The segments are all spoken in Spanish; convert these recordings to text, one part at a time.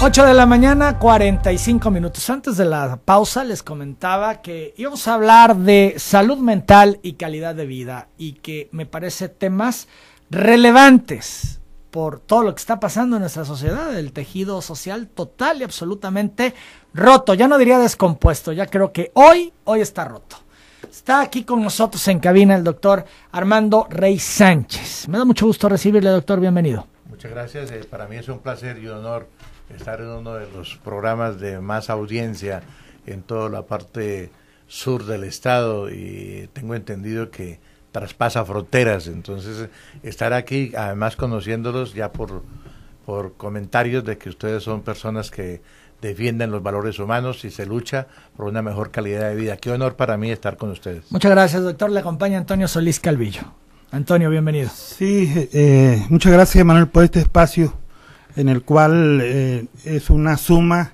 8 de la mañana, 45 minutos. Antes de la pausa les comentaba que íbamos a hablar de salud mental y calidad de vida y que me parece temas relevantes por todo lo que está pasando en nuestra sociedad, el tejido social total y absolutamente roto. Ya no diría descompuesto, ya creo que hoy, hoy está roto. Está aquí con nosotros en cabina el doctor Armando Rey Sánchez. Me da mucho gusto recibirle, doctor. Bienvenido. Muchas gracias. Eh, para mí es un placer y un honor estar en uno de los programas de más audiencia en toda la parte sur del estado y tengo entendido que traspasa fronteras, entonces estar aquí, además conociéndolos ya por, por comentarios de que ustedes son personas que defienden los valores humanos y se lucha por una mejor calidad de vida. Qué honor para mí estar con ustedes. Muchas gracias, doctor. Le acompaña Antonio Solís Calvillo. Antonio, bienvenido. Sí, eh, muchas gracias, Manuel, por este espacio en el cual eh, es una suma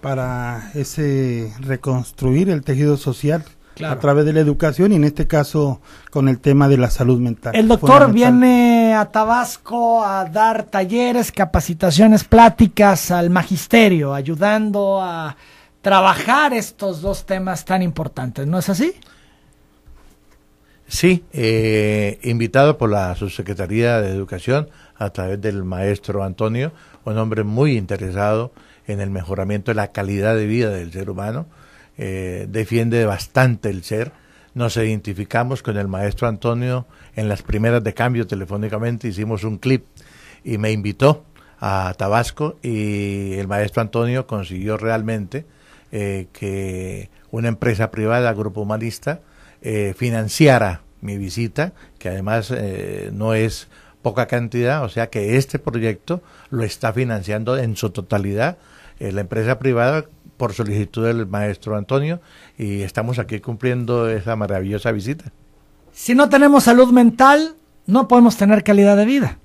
para ese reconstruir el tejido social a través de la educación y en este caso con el tema de la salud mental. El doctor viene a Tabasco a dar talleres, capacitaciones, pláticas al magisterio, ayudando a trabajar estos dos temas tan importantes, ¿no es así? Sí, eh, invitado por la Subsecretaría de Educación a través del maestro Antonio, un hombre muy interesado en el mejoramiento de la calidad de vida del ser humano, eh, defiende bastante el ser. Nos identificamos con el maestro Antonio en las primeras de cambio telefónicamente, hicimos un clip y me invitó a Tabasco y el maestro Antonio consiguió realmente eh, que una empresa privada, Grupo Humanista, eh, financiara mi visita, que además no es poca cantidad, o sea que este proyecto lo está financiando en su totalidad eh, la empresa privada por solicitud del maestro Antonio y estamos aquí cumpliendo esa maravillosa visita. Si no tenemos salud mental, no podemos tener calidad de vida.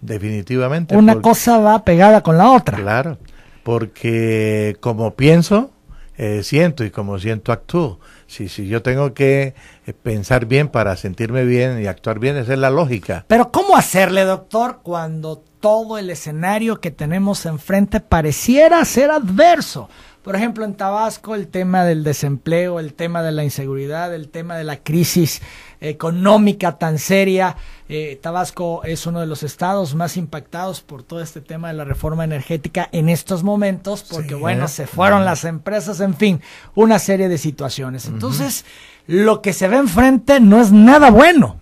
Definitivamente. Una cosa va pegada con la otra. Claro, porque como pienso, eh, siento y como siento actúo. Sí, sí. yo tengo que eh, pensar bien para sentirme bien y actuar bien, esa es la lógica. Pero ¿cómo hacerle, doctor, cuando todo el escenario que tenemos enfrente pareciera ser adverso? Por ejemplo, en Tabasco el tema del desempleo, el tema de la inseguridad, el tema de la crisis económica tan seria. Eh, Tabasco es uno de los estados más impactados por todo este tema de la reforma energética en estos momentos, porque bueno, se fueron las empresas, en fin, una serie de situaciones. Entonces, lo que se ve enfrente no es nada bueno.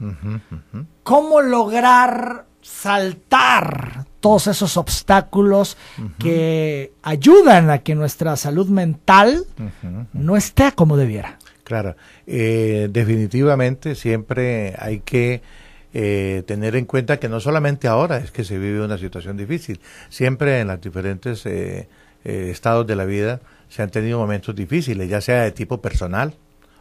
¿Cómo lograr saltar todos esos obstáculos que ayudan a que nuestra salud mental no esté como debiera. Claro, eh, definitivamente siempre hay que eh, tener en cuenta que no solamente ahora es que se vive una situación difícil, siempre en los diferentes eh, estados de la vida se han tenido momentos difíciles, ya sea de tipo personal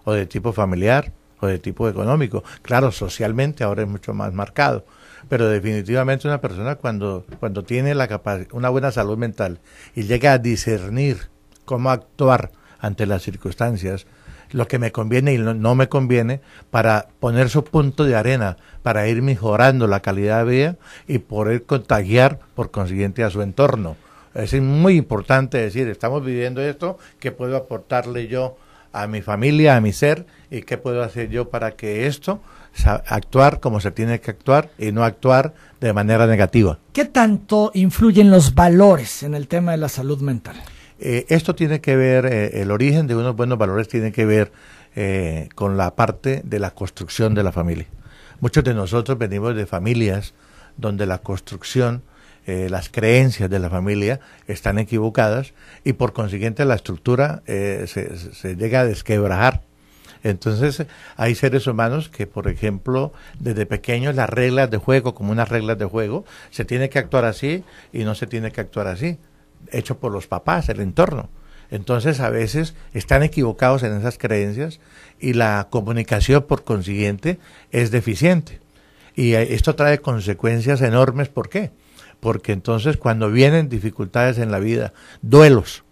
o de tipo familiar o de tipo económico. Claro, socialmente ahora es mucho más marcado pero definitivamente una persona cuando, cuando tiene la una buena salud mental y llega a discernir cómo actuar ante las circunstancias, lo que me conviene y no me conviene, para poner su punto de arena, para ir mejorando la calidad de vida y poder contagiar, por consiguiente, a su entorno. Es muy importante decir, estamos viviendo esto, ¿qué puedo aportarle yo a mi familia, a mi ser, y qué puedo hacer yo para que esto, actuar como se tiene que actuar y no actuar de manera negativa. ¿Qué tanto influyen los valores en el tema de la salud mental? Eh, esto tiene que ver, eh, el origen de unos buenos valores tiene que ver eh, con la parte de la construcción de la familia. Muchos de nosotros venimos de familias donde la construcción eh, las creencias de la familia están equivocadas y por consiguiente la estructura eh, se, llega a desquebrajar. Entonces hay seres humanos que, por ejemplo, desde pequeños las reglas de juego, como unas reglas de juego, se tiene que actuar así y no se tiene que actuar así, hecho por los papás, el entorno. Entonces a veces están equivocados en esas creencias y la comunicación, por consiguiente, es deficiente. Y eh, esto trae consecuencias enormes. ¿Por qué? porque entonces cuando vienen dificultades en la vida, duelos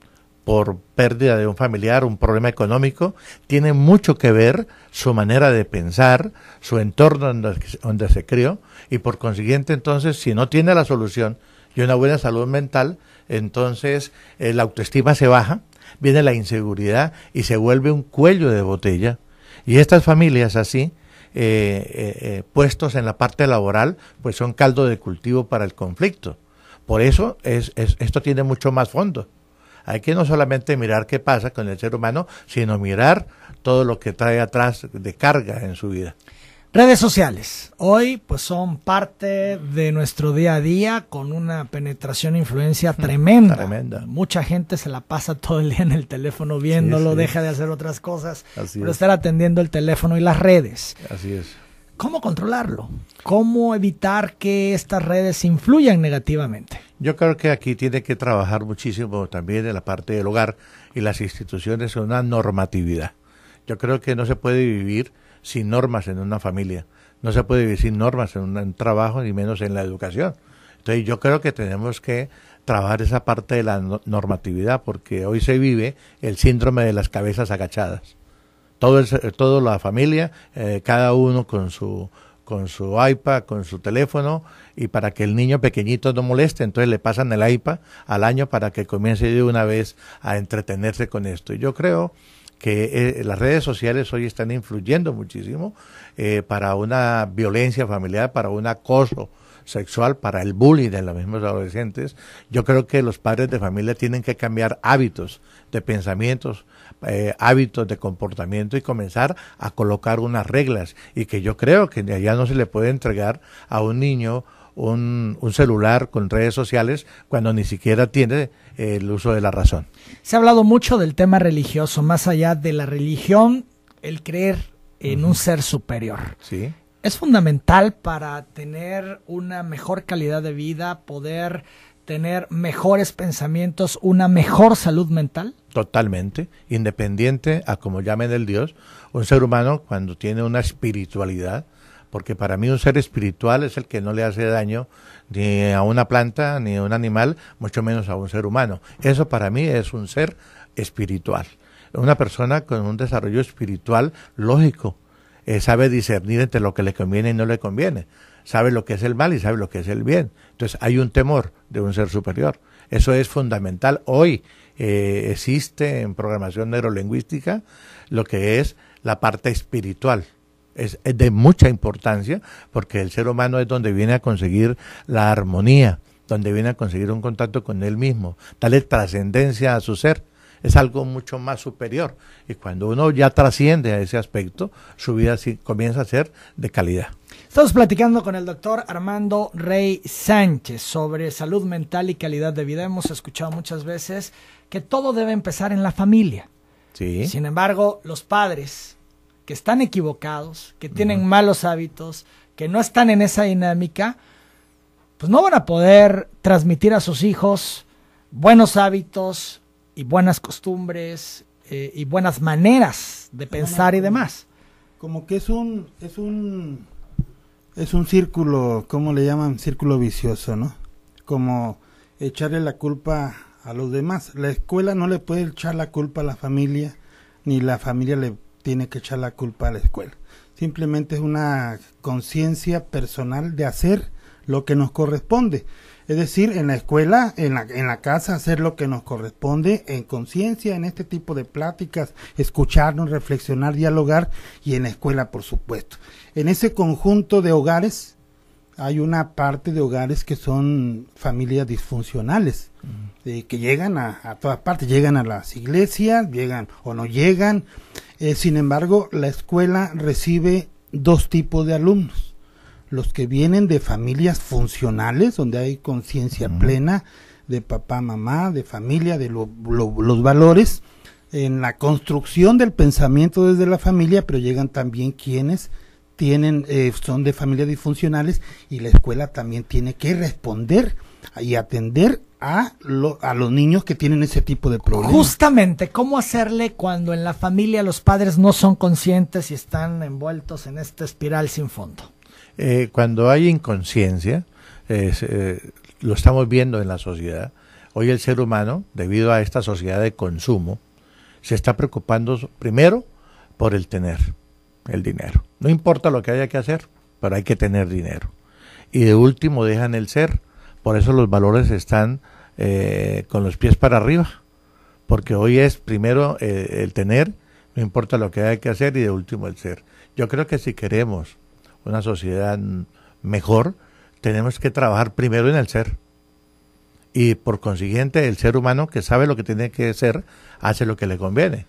por pérdida de un familiar, un problema económico, tiene mucho que ver su manera de pensar, su entorno donde, se crió, y por consiguiente entonces, si no tiene la solución y una buena salud mental, entonces eh, la autoestima se baja, viene la inseguridad y se vuelve un cuello de botella. Y estas familias así, eh, eh, eh, puestos en la parte laboral, pues son caldo de cultivo para el conflicto. Por eso es, esto tiene mucho más fondo. Hay que no solamente mirar qué pasa con el ser humano, sino mirar todo lo que trae atrás de carga en su vida. Redes sociales. Hoy pues son parte de nuestro día a día con una penetración e influencia mm, tremenda. Mucha gente se la pasa todo el día en el teléfono viéndolo, deja de hacer otras cosas, Así pero estar atendiendo el teléfono y las redes. Así es. ¿Cómo controlarlo? ¿Cómo evitar que estas redes influyan negativamente? Yo creo que aquí tiene que trabajar muchísimo también en la parte del hogar y las instituciones en una normatividad. Yo creo que no se puede vivir sin normas en una familia, no se puede vivir sin normas en un trabajo, ni menos en la educación. Entonces yo creo que tenemos que trabajar esa parte de la normatividad, porque hoy se vive el síndrome de las cabezas agachadas. Todo, la familia, eh, cada uno con su con su iPad, con su teléfono, y para que el niño pequeñito no moleste, entonces le pasan el iPad al año para que comience de una vez a entretenerse con esto. Y yo creo que eh, las redes sociales hoy están influyendo muchísimo eh, para una violencia familiar, para un acoso sexual, para el bullying de los mismos adolescentes. Yo creo que los padres de familia tienen que cambiar hábitos de pensamientos, eh, hábitos de comportamiento y comenzar a colocar unas reglas y que yo creo que ya no se le puede entregar a un niño un, un celular con redes sociales cuando ni siquiera tiene eh, el uso de la razón. Se ha hablado mucho del tema religioso, más allá de la religión, el creer en un ser superior. Sí. Es fundamental para tener una mejor calidad de vida, poder tener mejores pensamientos, una mejor salud mental? Totalmente, independiente a como llamen el Dios, un ser humano cuando tiene una espiritualidad porque para mí un ser espiritual es el que no le hace daño ni a una planta, ni a un animal, mucho menos a un ser humano. Eso para mí es un ser espiritual. Una persona con un desarrollo espiritual lógico, eh, sabe discernir entre lo que le conviene y no le conviene, sabe lo que es el mal y sabe lo que es el bien. Entonces hay un temor de un ser superior. Eso es fundamental. Hoy eh, existe en programación neurolingüística lo que es la parte espiritual es, de mucha importancia porque el ser humano es donde viene a conseguir la armonía, donde viene a conseguir un contacto con él mismo, darle trascendencia a su ser es algo mucho más superior. Y cuando uno ya trasciende a ese aspecto, su vida comienza a ser de calidad. Estamos platicando con el doctor Armando Rey Sánchez sobre salud mental y calidad de vida. Hemos escuchado muchas veces que todo debe empezar en la familia. Sí. Sin embargo, los padres que están equivocados, que tienen malos hábitos, que no están en esa dinámica, pues no van a poder transmitir a sus hijos buenos hábitos y buenas costumbres eh, y buenas maneras de pensar y demás. Como que es un es un es un círculo, ¿cómo le llaman? Círculo vicioso, ¿no? Como echarle la culpa a los demás. La escuela no le puede echar la culpa a la familia, ni la familia le tiene que echar la culpa a la escuela. Simplemente es una conciencia personal de hacer lo que nos corresponde. Es decir, en la escuela, en la, en la casa, hacer lo que nos corresponde en conciencia, en este tipo de pláticas, escucharnos, reflexionar, dialogar y en la escuela, por supuesto. En ese conjunto de hogares, hay una parte de hogares que son familias disfuncionales, eh, que llegan a, a, todas partes, llegan a las iglesias, llegan o no llegan, eh, sin embargo, la escuela recibe dos tipos de alumnos. Los que vienen de familias funcionales, donde hay conciencia plena de papá, mamá, de familia, de los valores, en la construcción del pensamiento desde la familia, pero llegan también quienes tienen, eh, son de familias disfuncionales y la escuela también tiene que responder y atender a, los niños que tienen ese tipo de problemas. Justamente, ¿cómo hacerle cuando en la familia los padres no son conscientes y están envueltos en esta espiral sin fondo? Eh, cuando hay inconsciencia, eh, lo estamos viendo en la sociedad, hoy el ser humano, debido a esta sociedad de consumo, se está preocupando primero por el tener, el dinero. No importa lo que haya que hacer, pero hay que tener dinero. Y de último dejan el ser. Por eso los valores están eh, con los pies para arriba, porque hoy es primero eh, el tener, no importa lo que hay que hacer, y de último el ser. Yo creo que si queremos una sociedad mejor, tenemos que trabajar primero en el ser. Y por consiguiente, el ser humano que sabe lo que tiene que ser, hace lo que le conviene.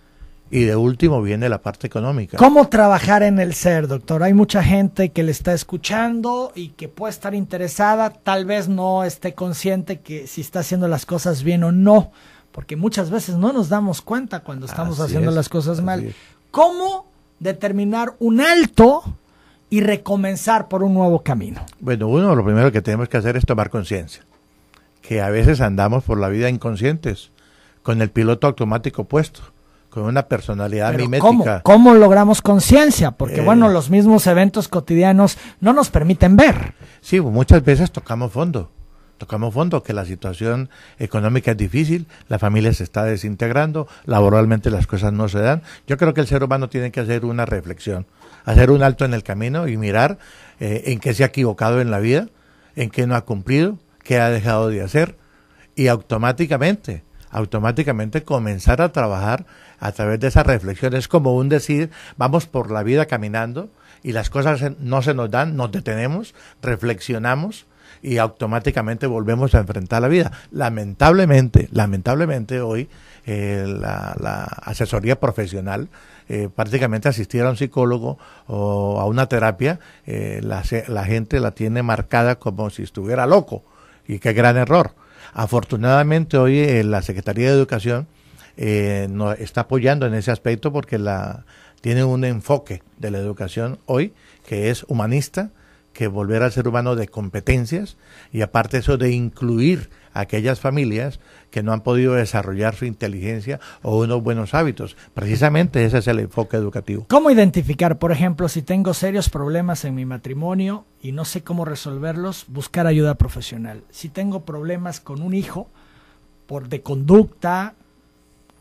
Y de último viene la parte económica. ¿Cómo trabajar en el ser, doctor? Hay mucha gente que le está escuchando y que puede estar interesada, tal vez no esté consciente que si está haciendo las cosas bien o no, porque muchas veces no nos damos cuenta cuando estamos haciendo las cosas mal. ¿Cómo determinar un alto y recomenzar por un nuevo camino? Bueno, uno, lo primero que tenemos que hacer es tomar conciencia, que a veces andamos por la vida inconscientes, con el piloto automático puesto una personalidad mimética. ¿cómo, logramos conciencia? Porque eh, bueno, los mismos eventos cotidianos no nos permiten ver. Sí, muchas veces tocamos fondo. Tocamos fondo, que la situación económica es difícil, la familia se está desintegrando, laboralmente las cosas no se dan. Yo creo que el ser humano tiene que hacer una reflexión, hacer un alto en el camino y mirar eh, en qué se ha equivocado en la vida, en qué no ha cumplido, qué ha dejado de hacer y automáticamente, automáticamente comenzar a trabajar a través de esa reflexión. Es como un decir, vamos por la vida caminando y las cosas no se nos dan, nos detenemos, reflexionamos y automáticamente volvemos a enfrentar la vida. Lamentablemente, lamentablemente hoy eh, la, asesoría profesional, eh, prácticamente asistir a un psicólogo o a una terapia, eh, la, la gente la tiene marcada como si estuviera loco. Y qué gran error. Afortunadamente hoy la Secretaría de Educación eh, está apoyando en ese aspecto porque la, tiene un enfoque de la educación hoy que es humanista, que volver al ser humano de competencias y aparte eso de incluir aquellas familias que no han podido desarrollar su inteligencia o unos buenos hábitos. Precisamente ese es el enfoque educativo. ¿Cómo identificar, por ejemplo, si tengo serios problemas en mi matrimonio y no sé cómo resolverlos, buscar ayuda profesional? Si tengo problemas con un hijo por de conducta,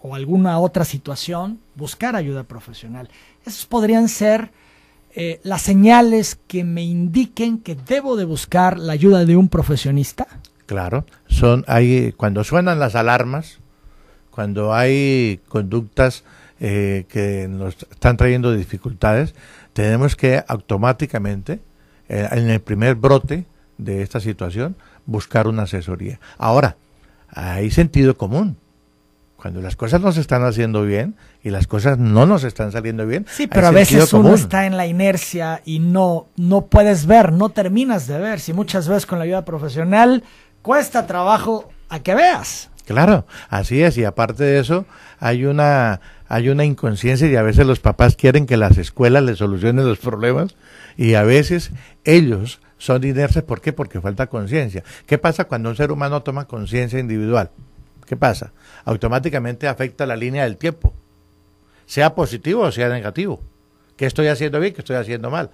o alguna otra situación, buscar ayuda profesional. Esas podrían ser eh, las señales que me indiquen que debo de buscar la ayuda de un profesionista. Claro, son ahí eh, cuando suenan las alarmas, cuando hay conductas eh, que nos están trayendo dificultades, tenemos que automáticamente en el primer brote de esta situación buscar una asesoría. Ahora, hay sentido común cuando las cosas no se están haciendo bien y las cosas no nos están saliendo bien. Sí, pero a veces uno está en la inercia y no, no puedes ver, no terminas de ver. Si muchas veces con la ayuda profesional cuesta trabajo a que veas. Claro, así es. Y aparte de eso, hay una, hay una inconsciencia y a veces los papás quieren que las escuelas les solucionen los problemas y a veces ellos son inertes. ¿Por qué? Porque falta conciencia. ¿Qué pasa cuando un ser humano toma conciencia individual? ¿Qué pasa? Automáticamente afecta la línea del tiempo, sea positivo o sea negativo. ¿Qué estoy haciendo bien? ¿Qué estoy haciendo mal?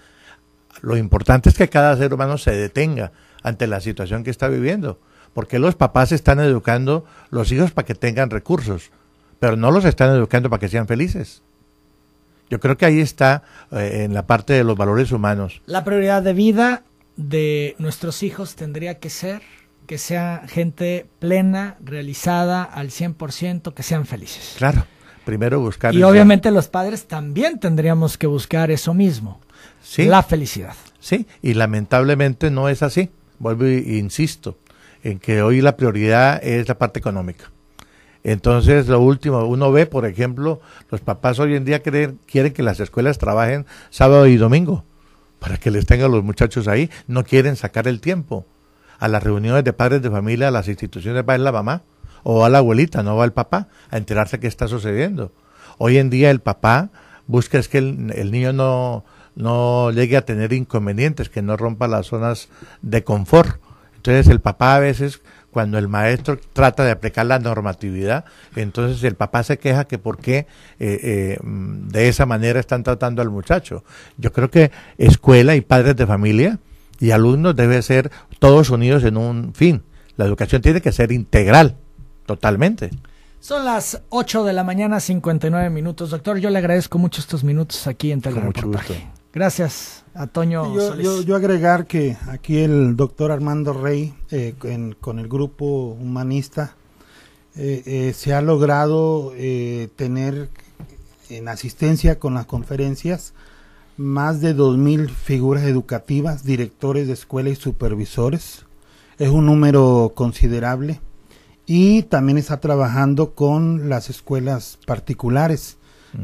Lo importante es que cada ser humano se detenga ante la situación que está viviendo, porque los papás están educando los hijos para que tengan recursos, pero no los están educando para que sean felices. Yo creo que ahí está eh, en la parte de los valores humanos. La prioridad de vida de nuestros hijos tendría que ser que sea gente plena, realizada al 100%, que sean felices. Claro, primero buscar... Y obviamente los padres también tendríamos que buscar eso mismo, la felicidad. Sí, y lamentablemente no es así. Vuelvo e insisto en que hoy la prioridad es la parte económica. Entonces, lo último, uno ve, por ejemplo, los papás hoy en día creen, quieren que las escuelas trabajen sábado y domingo para que les tengan los muchachos ahí. No quieren sacar el tiempo a las reuniones de padres de familia, a las instituciones, va la mamá o a la abuelita, no va el papá, a enterarse qué está sucediendo. Hoy en día el papá busca es que el, niño no, no llegue a tener inconvenientes, que no rompa las zonas de confort. Entonces el papá a veces, cuando el maestro trata de aplicar la normatividad, entonces el papá se queja que por qué eh, eh, de esa manera están tratando al muchacho. Yo creo que escuela y padres de familia y alumnos debe ser todos unidos en un fin. La educación tiene que ser integral, totalmente. Son las 8 de la mañana, 59 minutos. Doctor, yo le agradezco mucho estos minutos aquí en Telereportaje. Gracias Antonio yo, agregar que aquí el doctor Armando Rey, eh, con el grupo humanista, eh, eh, se ha logrado tener en asistencia con las conferencias más de 2.000 figuras educativas, directores de escuela y supervisores. Es un número considerable. Y también está trabajando con las escuelas particulares,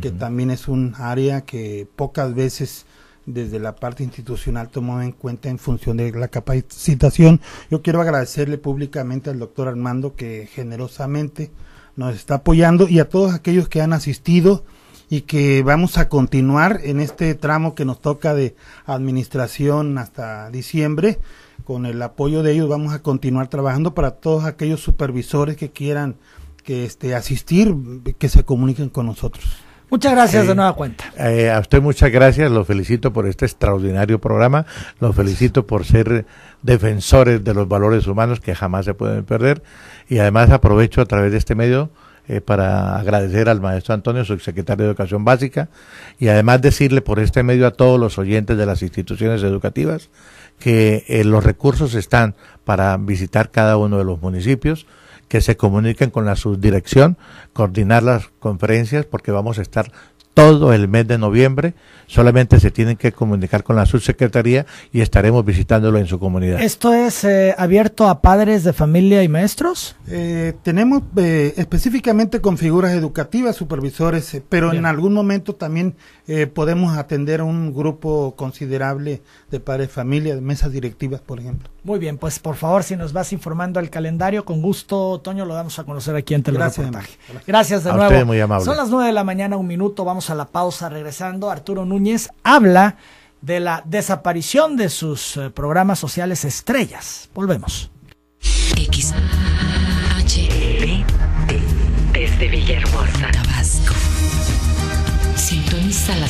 que también es un área que pocas veces desde la parte institucional tomó en cuenta en función de la capacitación. Yo quiero agradecerle públicamente al doctor Armando que generosamente nos está apoyando y a todos aquellos que han asistido y que vamos a continuar en este tramo que nos toca de administración hasta diciembre. Con el apoyo de ellos vamos a continuar trabajando para todos aquellos supervisores que quieran que este, asistir, que se comuniquen con nosotros. Muchas gracias de nueva cuenta. Eh, a usted muchas gracias, lo felicito por este extraordinario programa, lo felicito por ser defensores de los valores humanos que jamás se pueden perder y además aprovecho a través de este medio eh, para agradecer al maestro Antonio, subsecretario de Educación Básica, y además decirle por este medio a todos los oyentes de las instituciones educativas que eh, los recursos están para visitar cada uno de los municipios que se comuniquen con la subdirección, coordinar las conferencias, porque vamos a estar todo el mes de noviembre. Solamente se tienen que comunicar con la subsecretaría y estaremos visitándolo en su comunidad. ¿Esto es eh, abierto a padres de familia y maestros? Eh, tenemos eh, específicamente con figuras educativas, supervisores, pero en algún momento también podemos atender a un grupo considerable de padres de familia, de mesas directivas, por ejemplo. Muy bien, pues por favor, si nos vas informando el calendario, con gusto, Toño, lo damos a conocer aquí en Telereportaje. Gracias, Gracias de nuevo. Son las nueve de la mañana, un minuto, vamos a la pausa regresando. Arturo Núñez habla de la desaparición de sus eh, programas sociales estrellas. Volvemos. X Sintoniza la